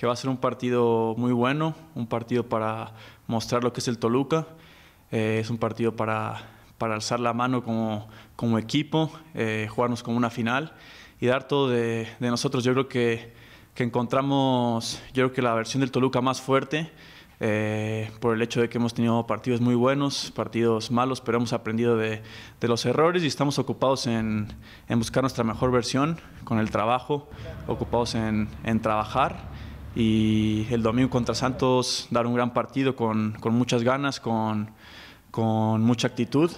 que va a ser un partido muy bueno, un partido para mostrar lo que es el Toluca, eh, es un partido para, para, alzar la mano como, como equipo, eh, jugarnos como una final y dar todo de, nosotros. Yo creo que, que, encontramos, yo creo que la versión del Toluca más fuerte, eh, por el hecho de que hemos tenido partidos muy buenos, partidos malos, pero hemos aprendido de, de los errores y estamos ocupados en, en, buscar nuestra mejor versión con el trabajo, ocupados en, en trabajar y el domingo contra Santos dar un gran partido con, con muchas ganas, con, con, mucha actitud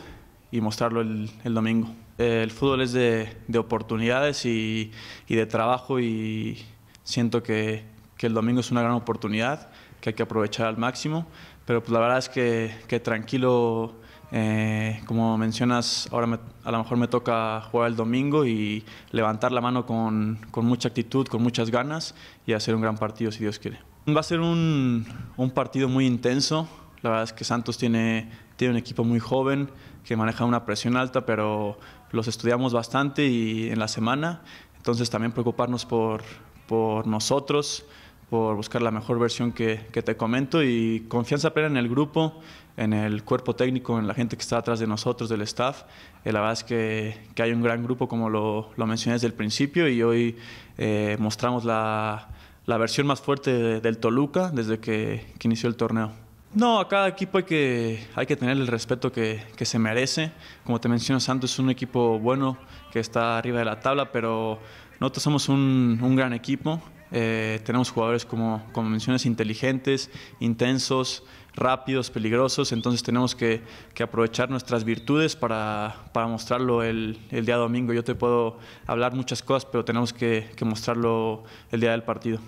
y mostrarlo el, el domingo. El fútbol es de, de oportunidades y, y, de trabajo y siento que, que, el domingo es una gran oportunidad que hay que aprovechar al máximo, pero pues la verdad es que, que tranquilo eh, como mencionas, ahora a lo mejor me toca jugar el domingo y levantar la mano con, con, mucha actitud, con muchas ganas y hacer un gran partido si Dios quiere. Va a ser un, un partido muy intenso. La verdad es que Santos tiene, tiene un equipo muy joven que maneja una presión alta, pero los estudiamos bastante y en la semana. Entonces también preocuparnos por, por nosotros, por buscar la mejor versión que, te comento y confianza plena en el grupo, en el cuerpo técnico, en la gente que está atrás de nosotros, del staff. el eh, la verdad es que, que, hay un gran grupo, como lo, lo mencioné desde el principio, y hoy eh, mostramos la, la, versión más fuerte del Toluca desde que, que, inició el torneo. No, a cada equipo hay que, hay que tener el respeto que, que se merece. Como te menciono, Santos es un equipo bueno que está arriba de la tabla, pero nosotros somos un, un gran equipo eh, tenemos jugadores, como, como inteligentes, intensos, rápidos, peligrosos, entonces tenemos que, aprovechar nuestras virtudes para, mostrarlo el, día domingo. Yo te puedo hablar muchas cosas, pero tenemos que, mostrarlo el día del partido.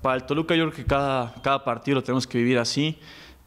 Para el Toluca yo creo que cada, cada partido lo tenemos que vivir así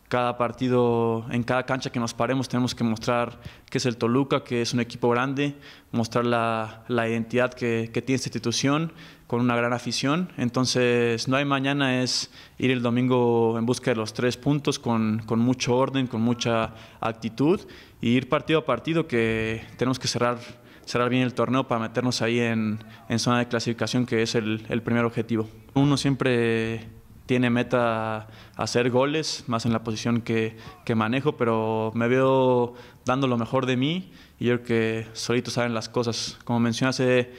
cada partido, en cada cancha que nos paremos, tenemos que mostrar que es el Toluca, que es un equipo grande, mostrar la, la identidad que, que, tiene esta institución con una gran afición. Entonces, no hay mañana, es ir el domingo en busca de los tres puntos con, con mucho orden, con mucha actitud y ir partido a partido, que tenemos que cerrar, cerrar bien el torneo para meternos ahí en, en zona de clasificación, que es el, el primer objetivo. Uno siempre tiene meta hacer goles, más en la posición que, que, manejo, pero me veo dando lo mejor de mí y yo creo que solito saben las cosas. Como mencionas, he,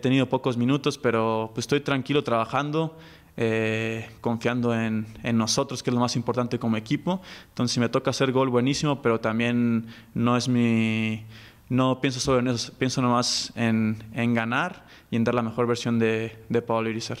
tenido pocos minutos, pero pues estoy tranquilo trabajando, eh, confiando en, nosotros, que es lo más importante como equipo. Entonces, si me toca hacer gol, buenísimo, pero también no es mi... No pienso solo en eso, pienso nomás en, en ganar y en dar la mejor versión de, de Pablo Irizar.